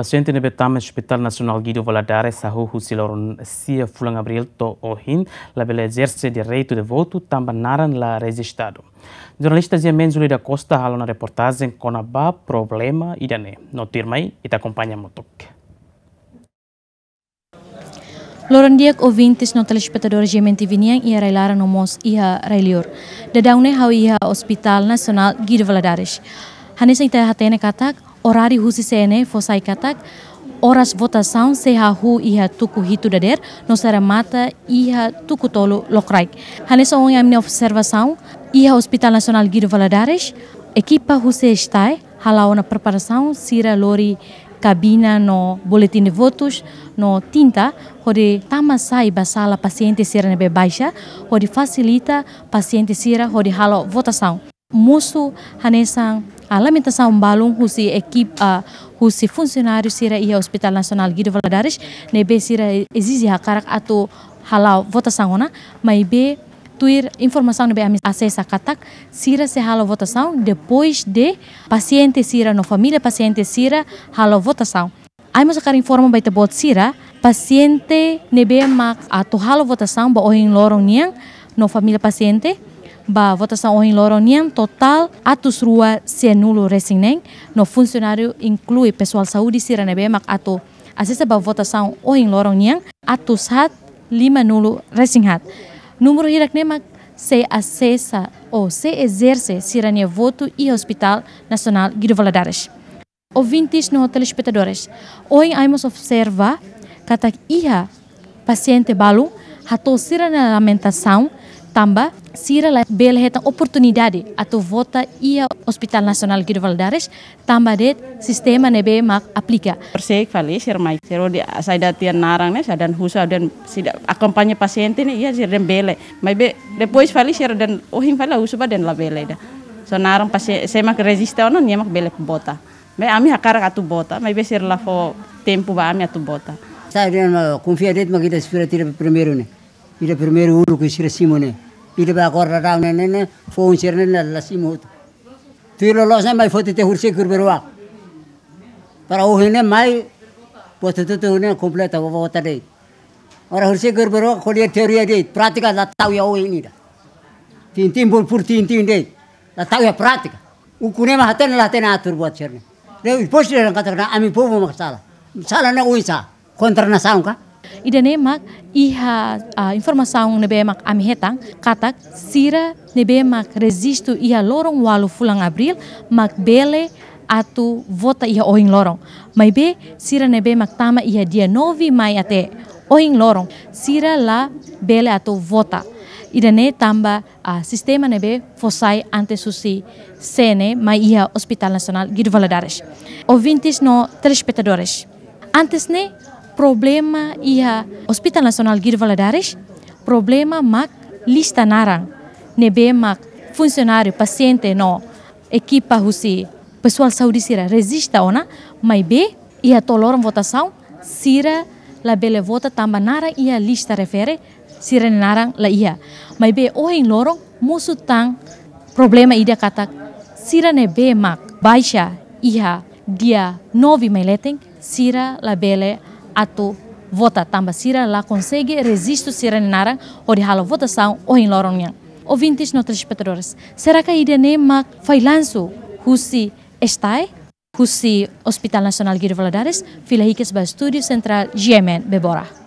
Paciente ne betama Hospital Nacional Guido Valadares sahu husilor sia fulan abril to ohin la bela exerce direito de voto tamba naran la registrado. Jornalistas e menzuli da Costa halam na reportagem ba problema idane. Notirmai e acompanha motok. Lorandiak ouvintes no telespectadores de vinian e Railara no Mos Iha Railior. Da hau Iha Hospital Nacional Guido Valadares. Hanes ita hatene katak horário husi sene fosai katak oras votação seha hu iha tuku hitu dader no mata iha tuku tolu lokraik. Hanes ong yamne observação iha Hospital Nacional Guido Valadares equipa husi estai halau na preparação sira lori cabina no boletim de votos no tinta onde tama sai basala paciente sira nebe baixa onde facilita paciente sira onde halo votação. Musu hanesang alamita ah, São Balum, husi equipe a ah, husi funcionário sira ia Hospital Nacional Guido Valadares, nebe sira exige hakarak ato halau votação na mas be tuir informação nebe amis acessa katak sira se halau votação depois de paciente sira no família paciente sira halau votação. Ai mas akar informa baita bot sira paciente nebe mak ato halau votação ba oing lorong niang no família paciente ba votação em Loronian total atos rua senulo resinem, no funcionário inclui pessoal saúde siranebe mas ato asisa ba votação o em Loronian atos hat lima nulo resinghat número hirak mak se acessa ou se exerce sirania voto e Hospital Nacional Guido Valadares. Ouvintes no telespectadores, hoje vamos observar que a paciente balu, ato tossira lamentação Tamba, Sira belheta oportunidade atu vota ia Hospital nasional Guido Valdares, Tamba det sistema nebe mak aplika. Persik vali sir mai sir di saida tian narang ne sadan husa dan sida akompanya pasien ne ia sir den bele. Mai be depois vali sir dan ohing vali ba den la bele da. So narang pasien semak resiste onon ia mak bele bota. Me ami hakarak atu bota, mai be sir la fo tempo ba ami atu bota. Saya dengan det magida spira tira ne. Ira primeiro uno que simone. Bidibaa korra raawnen la shirnen lallas imut. Tuilo losne mai fotite hursi kurberuak. Para uhine mai potututu hune kompleta wawata dei. Ora hursi kurberuak kolia teori dei. Pratika la tau ya uwe ini da. tin bol pur tin dei. La tau ya pratika. Ukune mahaten la tena atur buat shirne. Dei posi dei katakan ami bobo maksalah. Salah na uisa. Kontra na kah? Idanemak iha a informação nebemak amihetang katak sira nebemak resistu iha lorong walu fulang abril mak bele atu vota iha oing lorong. Mai be sira nebemak tama iha dia novi mai ate oing lorong sira la bele atu vota. Idane tamba a sistema nebe fosai ante susi sene mai iha Hospital nasional Guido Valadares. Ouvintes no telespectadores. Antes ne problema iha Hospital Nasional Guir Valadares, problema mak lista narang, nebe mak funcionário, paciente no equipa husi pessoal saúde sira resista ona, mas be iha toloram votação sira la bele vota tamba narang iha lista refere sira narang la iha, mas be ohin lorong musu tang problema ida katak sira nebe mak baixa iha dia novi maileteng sira la bele atu vota tamba sira lá consegue resisto sira nara ou de hala votação ou em loronha. Ouvintes noutras espectadores, será que a ideia nem mac foi lanço husi estai? Husi Hospital Nacional Guir Valadares, fila ba Bastúdio Central, GMN, Bebora.